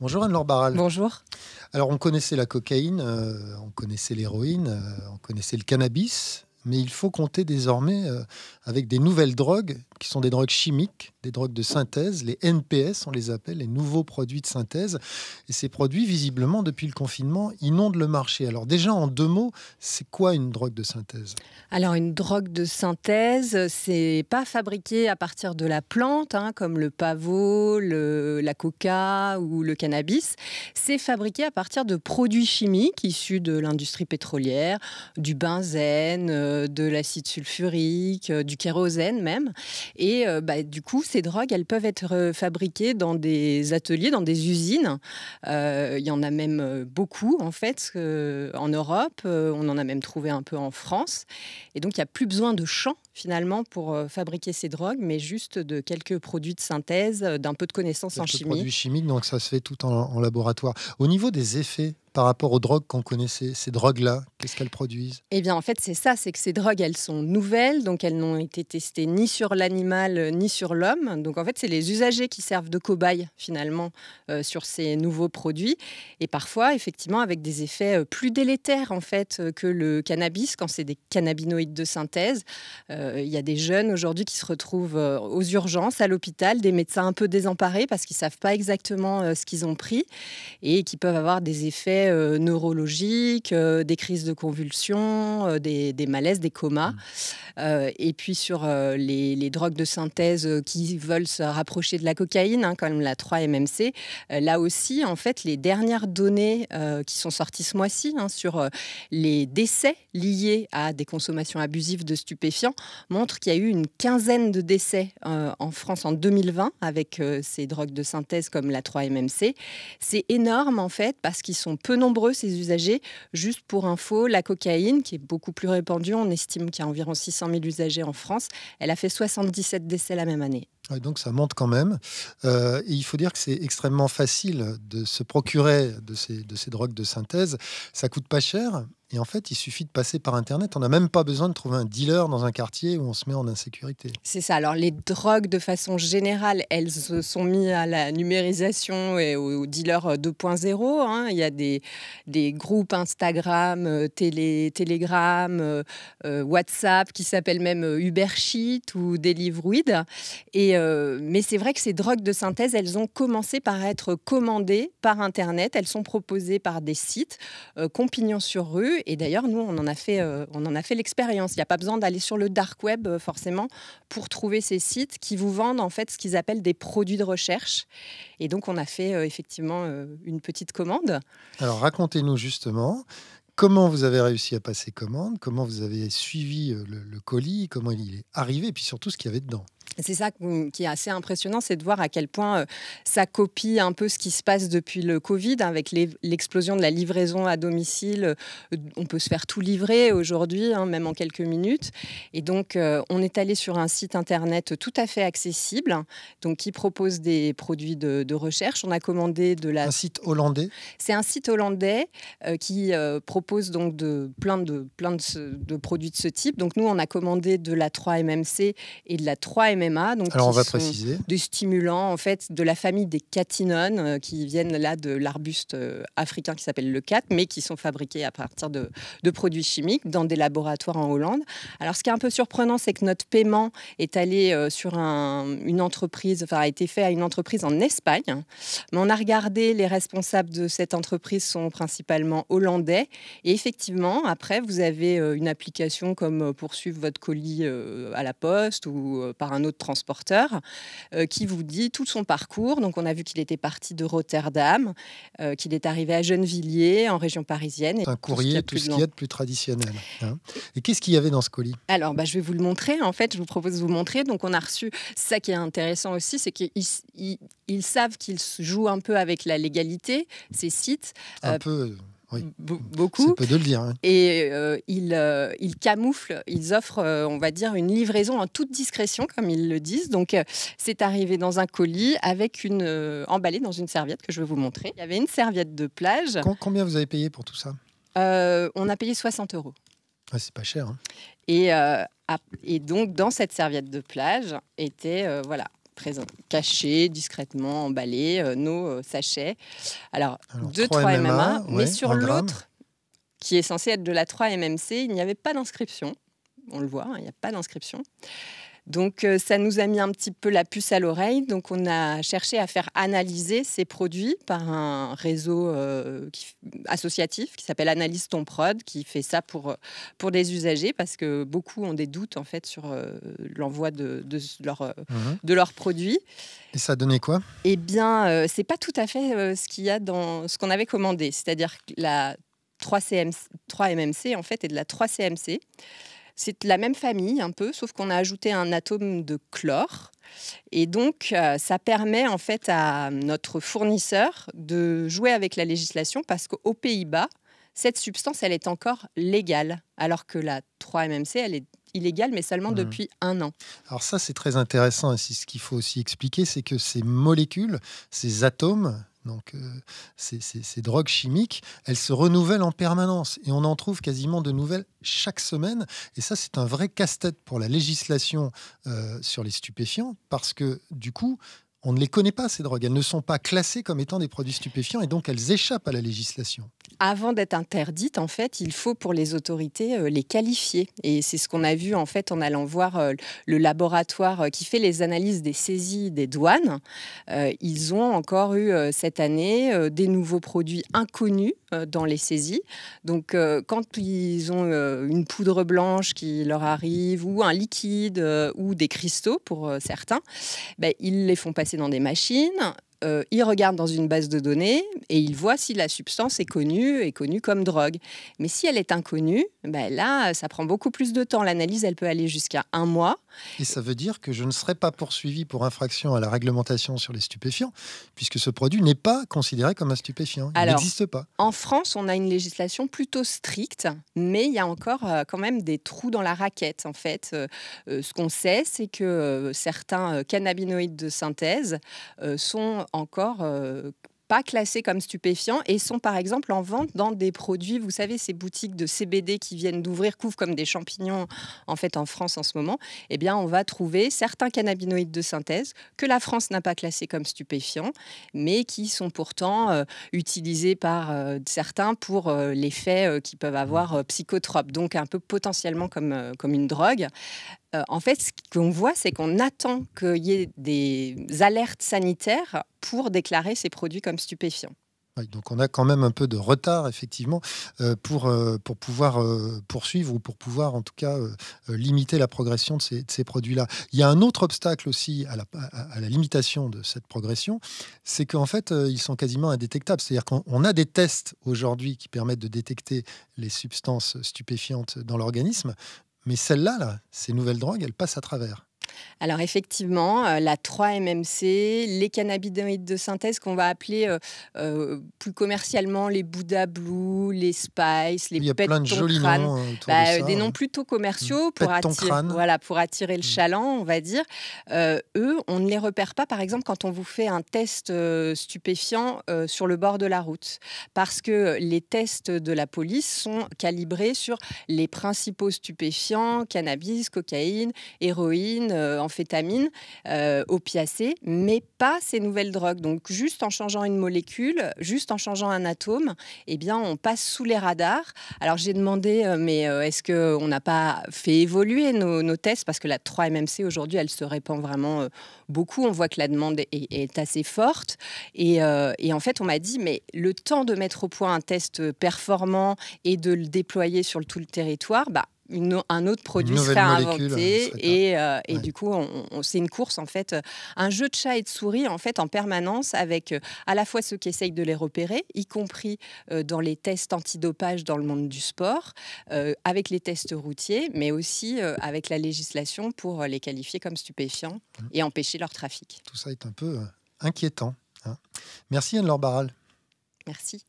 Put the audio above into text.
Bonjour Anne-Laure Barral. Bonjour. Alors on connaissait la cocaïne, euh, on connaissait l'héroïne, euh, on connaissait le cannabis, mais il faut compter désormais euh, avec des nouvelles drogues qui sont des drogues chimiques, des drogues de synthèse, les NPS, on les appelle, les nouveaux produits de synthèse. Et ces produits, visiblement, depuis le confinement, inondent le marché. Alors déjà, en deux mots, c'est quoi une drogue de synthèse Alors une drogue de synthèse, c'est pas fabriqué à partir de la plante, hein, comme le pavot, la coca ou le cannabis. C'est fabriqué à partir de produits chimiques issus de l'industrie pétrolière, du benzène, euh, de l'acide sulfurique, euh, du kérosène même. Et euh, bah, du coup, ces drogues, elles peuvent être euh, fabriquées dans des ateliers, dans des usines. Euh, il y en a même beaucoup, en fait, en Europe. on en a même trouvé un peu en France. Et donc, il n'y a plus besoin de champs, finalement, pour fabriquer ces drogues, mais juste de quelques produits de synthèse, d'un peu de connaissances en chimie. Produits chimiques, donc ça se fait tout en laboratoire. Au niveau des effets par rapport aux drogues qu'on connaissait, ces drogues-là, qu'est-ce qu'elles produisent Eh bien, en fait, c'est ça, c'est que ces drogues, elles sont nouvelles, donc elles n'ont été testées ni sur l'animal euh, ni sur l'homme. Donc, en fait, c'est les usagers qui servent de cobayes, finalement, euh, sur ces nouveaux produits. Et parfois, effectivement, avec des effets euh, plus délétères, en fait, que le cannabis, quand c'est des cannabinoïdes de synthèse. Il y a des jeunes aujourd'hui qui se retrouvent aux urgences, à l'hôpital, des médecins un peu désemparés parce qu'ils ne savent pas exactement ce qu'ils ont pris et qui peuvent avoir des effets euh, neurologiques, euh, des crises de convulsions, euh, des, malaises, des comas. Mm. et puis sur les, drogues de synthèse qui veulent se rapprocher de la cocaïne, hein, comme la 3-MMC, là aussi, en fait, les dernières données qui sont sorties ce mois-ci hein, sur les décès liés à des consommations abusives de stupéfiants montrent qu'il y a eu une quinzaine de décès en France en 2020 avec ces drogues de synthèse comme la 3-MMC. C'est énorme en fait parce qu'ils sont peu peu nombreux ces usagers. Juste pour info, la cocaïne, qui est beaucoup plus répandue, on estime qu'il y a environ 600 000 usagers en France, elle a fait 77 décès la même année. donc ça monte quand même. Euh, et il faut dire que c'est extrêmement facile de se procurer de ces, de ces drogues de synthèse. Ça coûte pas cher. Et en fait, il suffit de passer par Internet. On n'a même pas besoin de trouver un dealer dans un quartier où on se met en insécurité. C'est ça. Alors, les drogues, de façon générale, elles se sont mises à la numérisation et au dealer 2.0. Euh, hein. Il y a des, groupes Instagram, euh, télé, Telegram, euh, WhatsApp, qui s'appellent même Uber Sheet ou Deliverweed. Et, mais c'est vrai que ces drogues de synthèse, elles ont commencé par être commandées par Internet. Elles sont proposées par des sites, euh, sur rue. Et d'ailleurs, nous, on en a fait, euh, on en a fait l'expérience. Il n'y a pas besoin d'aller sur le dark web euh, forcément pour trouver ces sites qui vous vendent en fait ce qu'ils appellent des produits de recherche. Et donc, on a fait euh, effectivement une petite commande. Alors, racontez-nous justement. Comment vous avez réussi à passer commande Comment vous avez suivi le, le colis Comment il est arrivé Et puis surtout ce qu'il y avait dedans c'est ça qui est assez impressionnant, c'est de voir à quel point euh, ça copie un peu ce qui se passe depuis le Covid, avec l'explosion de la livraison à domicile. Euh, on peut se faire tout livrer aujourd'hui, hein, même en quelques minutes. Et donc, euh, on est allé sur un site internet tout à fait accessible, donc qui propose des produits de, recherche. On a commandé de la. Un site hollandais. C'est un site hollandais qui propose donc de plein de de, de produits de ce type. Donc nous, on a commandé de la 3MMC et de la 3MMC donc Alors on va préciser. des stimulants en fait de la famille des catinones euh, qui viennent là de l'arbuste euh, africain qui s'appelle le cat, mais qui sont fabriqués à partir de, produits chimiques dans des laboratoires en Hollande. Alors ce qui est un peu surprenant, c'est que notre paiement est allé euh, sur un, une entreprise, enfin a été fait à une entreprise en Espagne, mais on a regardé les responsables de cette entreprise sont principalement hollandais et effectivement après vous avez une application comme poursuivre votre colis à la poste ou par un autre transporteur, euh, qui vous dit tout son parcours. Donc, on a vu qu'il était parti de Rotterdam, euh, qu'il est arrivé à Gennevilliers, en région parisienne. un courrier, tout ce qu'il y plus, traditionnel. Hein. Et qu'est-ce qu'il y avait dans ce colis Alors, bah, je vais vous le montrer. En fait, je vous propose de vous montrer. Donc, on a reçu ça qui est intéressant aussi, c'est qu'ils savent qu'ils jouent un peu avec la légalité, ces sites. Un euh, peu beaucoup. C'est peu de le dire. Hein. Et ils, euh, ils, euh, camouflent, ils offrent, euh, on va dire, une livraison en toute discrétion, comme ils le disent. Donc, c'est arrivé dans un colis avec une emballée dans une serviette que je vais vous montrer. Il y avait une serviette de plage. combien vous avez payé pour tout ça On a payé 60 euros. c'est pas cher. Hein. Et, et donc, dans cette serviette de plage était voilà présent, discrètement, emballé, euh, nos euh, sachets. Alors, 2-3 MMA, mais sur l'autre, qui est censé être de la 3 MMC, il n'y avait pas d'inscription. On le voit, hein, il n'y a pas d'inscription. Donc euh, ça nous a mis un petit peu la puce à l'oreille. Donc on a cherché à faire analyser ces produits par un réseau euh, associatif qui s'appelle Analyse Ton Prod, qui fait ça pour, euh, pour les usagers parce que beaucoup ont des doutes en fait sur l'envoi de, de, leur, mhm. de leurs produits. Et ça a donné quoi Eh bien, ce c'est pas tout à fait ce qu'il y a dans ce qu'on avait commandé, c'est-à-dire la 3, 3 MMC en fait est de la 3 CMC. C'est la même famille un peu, sauf qu'on a ajouté un atome de chlore. Et donc, euh, ça permet en fait à notre fournisseur de jouer avec la législation parce qu'aux Pays-Bas, cette substance, elle est encore légale, alors que la 3-MMC, elle est illégale, mais seulement mmh. depuis un an. Alors ça, c'est très intéressant, et ce qu'il faut aussi expliquer, c'est que ces molécules, ces atomes, donc, euh, ces, drogues chimiques, elles se renouvellent en permanence et on en trouve quasiment de nouvelles chaque semaine. Et ça, c'est un vrai casse-tête pour la législation euh, sur les stupéfiants parce que, du coup, on ne les connaît pas, ces drogues. Elles ne sont pas classées comme étant des produits stupéfiants et donc elles échappent à la législation avant d'être interdite, en fait, il faut pour les autorités euh, les qualifier. Et c'est ce qu'on a vu en fait en allant voir euh, le laboratoire euh, qui fait les analyses des saisies des douanes. ils ont encore eu cette année des nouveaux produits inconnus dans les saisies. Donc quand ils ont une poudre blanche qui leur arrive ou un liquide ou des cristaux pour certains, ben, ils les font passer dans des machines. Euh, il regarde dans une base de données et il voit si la substance est connue, et connue comme drogue. Mais si elle est inconnue, ben là, ça prend beaucoup plus de temps. L'analyse, elle peut aller jusqu'à un mois. Et ça veut dire que je ne serai pas poursuivi pour infraction à la réglementation sur les stupéfiants, puisque ce produit n'est pas considéré comme un stupéfiant. Il n'existe pas. En France, on a une législation plutôt stricte, mais il y a encore euh, quand même des trous dans la raquette, en fait. Euh, ce qu'on sait, c'est que certains cannabinoïdes de synthèse sont encore euh, pas classés comme stupéfiants et sont par exemple en vente dans des produits, vous savez, ces boutiques de CBD qui viennent d'ouvrir, couvrent comme des champignons en fait en France en ce moment, eh bien on va trouver certains cannabinoïdes de synthèse que la France n'a pas classés comme stupéfiants, mais qui sont pourtant euh, utilisés par euh, certains pour l'effet qu'ils peuvent avoir psychotrope, donc un peu potentiellement comme, comme une drogue. Euh, en fait, ce qu'on voit, c'est qu'on attend qu'il y ait des alertes sanitaires pour déclarer ces produits comme stupéfiants. Donc on a quand même un peu de retard effectivement euh, pour, euh, pour pouvoir poursuivre ou pour pouvoir en tout cas limiter la progression de ces, produits-là. Il y a un autre obstacle aussi à la, à la limitation de cette progression, c'est qu'en fait ils sont quasiment indétectables. C'est-à-dire qu'on a des tests aujourd'hui qui permettent de détecter les substances stupéfiantes dans l'organisme. Mais celle-là, là, ces nouvelles drogues, elles passent à travers. Alors effectivement, euh, la 3-MMC, les cannabinoïdes de synthèse qu'on va appeler euh, euh, plus commercialement les Bouddha Blue, les Spice, les Il y des noms plutôt commerciaux mmh. pour attirer, pour attirer le mmh. chaland, on va dire. eux, on ne les repère pas, par exemple, quand on vous fait un test stupéfiant sur le bord de la route. Parce que les tests de la police sont calibrés sur les principaux stupéfiants, cannabis, cocaïne, héroïne, euh, amphétamines, euh, piacé, mais pas ces nouvelles drogues. Donc juste en changeant une molécule, juste en changeant un atome, eh bien on passe sous les radars. Alors j'ai demandé, euh, mais est-ce qu'on n'a pas fait évoluer nos, tests Parce que la 3-MMC aujourd'hui, elle se répand vraiment beaucoup. On voit que la demande est, assez forte. Et, et, en fait, on m'a dit, mais le temps de mettre au point un test performant et de le déployer sur tout le territoire, bah, un autre produit sera inventé et, euh, du coup on, c'est une course en fait un jeu de chat et de souris en fait en permanence avec euh, à la fois ceux qui essayent de les repérer y compris euh, dans les tests antidopage dans le monde du sport avec les tests routiers mais aussi avec la législation pour les qualifier comme stupéfiants et empêcher leur trafic. Tout ça est un peu inquiétant. Hein. Merci Anne-Laure Barral. Merci.